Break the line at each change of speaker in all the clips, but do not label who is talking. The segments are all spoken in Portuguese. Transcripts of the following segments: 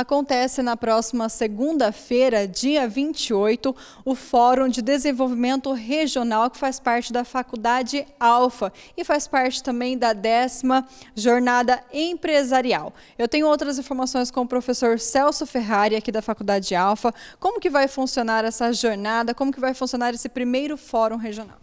acontece na próxima segunda-feira, dia 28, o Fórum de Desenvolvimento Regional, que faz parte da Faculdade Alfa e faz parte também da décima Jornada Empresarial. Eu tenho outras informações com o professor Celso Ferrari, aqui da Faculdade Alfa, como que vai funcionar essa jornada, como que vai funcionar esse primeiro Fórum Regional.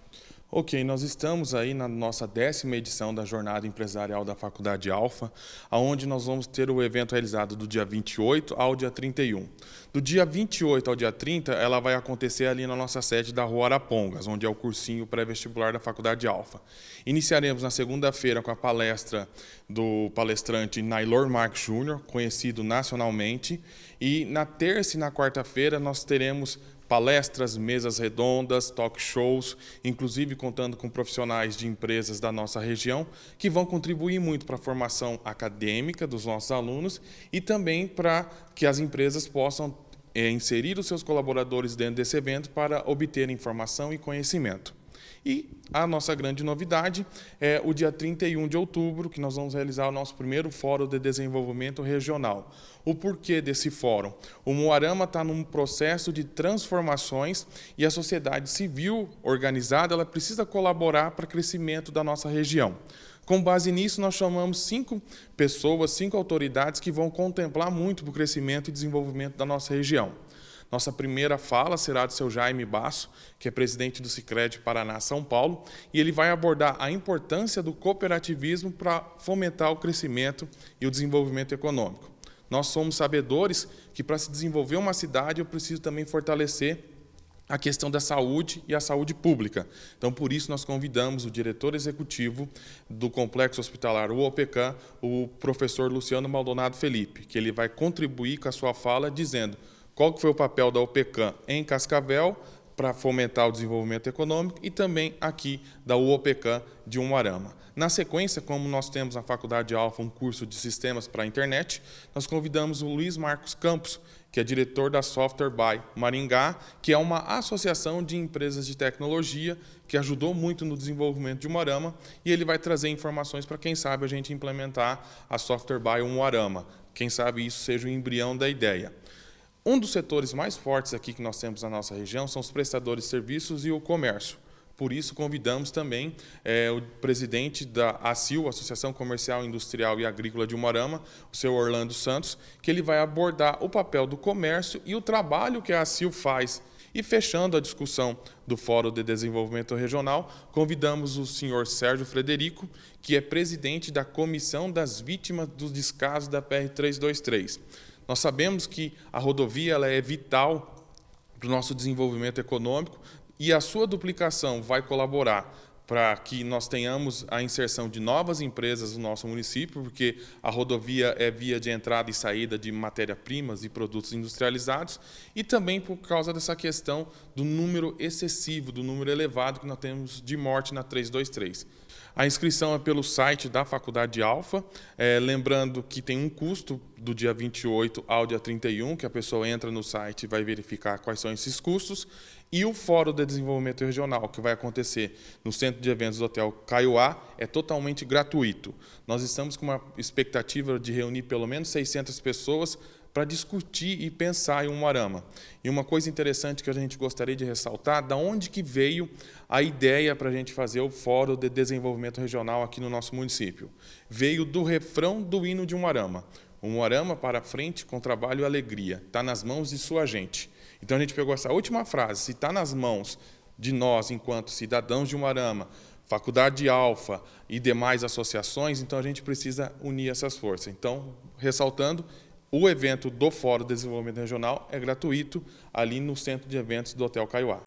Ok, nós estamos aí na nossa décima edição da Jornada Empresarial da Faculdade Alfa, aonde nós vamos ter o evento realizado do dia 28 ao dia 31. Do dia 28 ao dia 30, ela vai acontecer ali na nossa sede da Rua Arapongas, onde é o cursinho pré-vestibular da Faculdade Alfa. Iniciaremos na segunda-feira com a palestra do palestrante Nailor Mark Jr., conhecido nacionalmente, e na terça e na quarta-feira nós teremos palestras, mesas redondas, talk shows, inclusive contando com profissionais de empresas da nossa região, que vão contribuir muito para a formação acadêmica dos nossos alunos e também para que as empresas possam é, inserir os seus colaboradores dentro desse evento para obter informação e conhecimento. E a nossa grande novidade é o dia 31 de outubro, que nós vamos realizar o nosso primeiro Fórum de Desenvolvimento Regional. O porquê desse fórum? O Moarama está num processo de transformações e a sociedade civil organizada ela precisa colaborar para o crescimento da nossa região. Com base nisso, nós chamamos cinco pessoas, cinco autoridades que vão contemplar muito para o crescimento e desenvolvimento da nossa região. Nossa primeira fala será do seu Jaime Basso, que é presidente do Sicredi Paraná São Paulo, e ele vai abordar a importância do cooperativismo para fomentar o crescimento e o desenvolvimento econômico. Nós somos sabedores que para se desenvolver uma cidade eu preciso também fortalecer a questão da saúde e a saúde pública. Então, por isso, nós convidamos o diretor executivo do Complexo Hospitalar UOPECAM, o professor Luciano Maldonado Felipe, que ele vai contribuir com a sua fala dizendo qual que foi o papel da OPECAM em Cascavel para fomentar o desenvolvimento econômico e também aqui da UOPECAM de Umuarama. Na sequência, como nós temos na Faculdade Alfa um curso de sistemas para a internet, nós convidamos o Luiz Marcos Campos, que é diretor da Software by Maringá, que é uma associação de empresas de tecnologia que ajudou muito no desenvolvimento de Umuarama, e ele vai trazer informações para quem sabe a gente implementar a Software by Umuarama. Quem sabe isso seja o embrião da ideia. Um dos setores mais fortes aqui que nós temos na nossa região são os prestadores de serviços e o comércio. Por isso, convidamos também é, o presidente da ACIL, Associação Comercial, Industrial e Agrícola de Umarama, o seu Orlando Santos, que ele vai abordar o papel do comércio e o trabalho que a ACIL faz. E fechando a discussão do Fórum de Desenvolvimento Regional, convidamos o senhor Sérgio Frederico, que é presidente da Comissão das Vítimas dos Descasos da PR 323. Nós sabemos que a rodovia ela é vital para o nosso desenvolvimento econômico e a sua duplicação vai colaborar para que nós tenhamos a inserção de novas empresas no nosso município, porque a rodovia é via de entrada e saída de matéria-primas e produtos industrializados, e também por causa dessa questão do número excessivo, do número elevado que nós temos de morte na 323. A inscrição é pelo site da Faculdade Alfa, é, lembrando que tem um custo do dia 28 ao dia 31, que a pessoa entra no site e vai verificar quais são esses custos, e o Fórum de Desenvolvimento Regional, que vai acontecer no Centro de Eventos do Hotel Caiuá, é totalmente gratuito. Nós estamos com uma expectativa de reunir pelo menos 600 pessoas, para discutir e pensar em um arama. E uma coisa interessante que a gente gostaria de ressaltar, da onde que veio a ideia para a gente fazer o Fórum de Desenvolvimento Regional aqui no nosso município. Veio do refrão do hino de um arama. Um arama para frente com trabalho e alegria. Está nas mãos de sua gente. Então a gente pegou essa última frase, se está nas mãos de nós, enquanto cidadãos de arama, Faculdade Alfa e demais associações, então a gente precisa unir essas forças. Então, ressaltando, o evento do Fórum de Desenvolvimento Regional é gratuito ali no centro de eventos do Hotel Caiuá.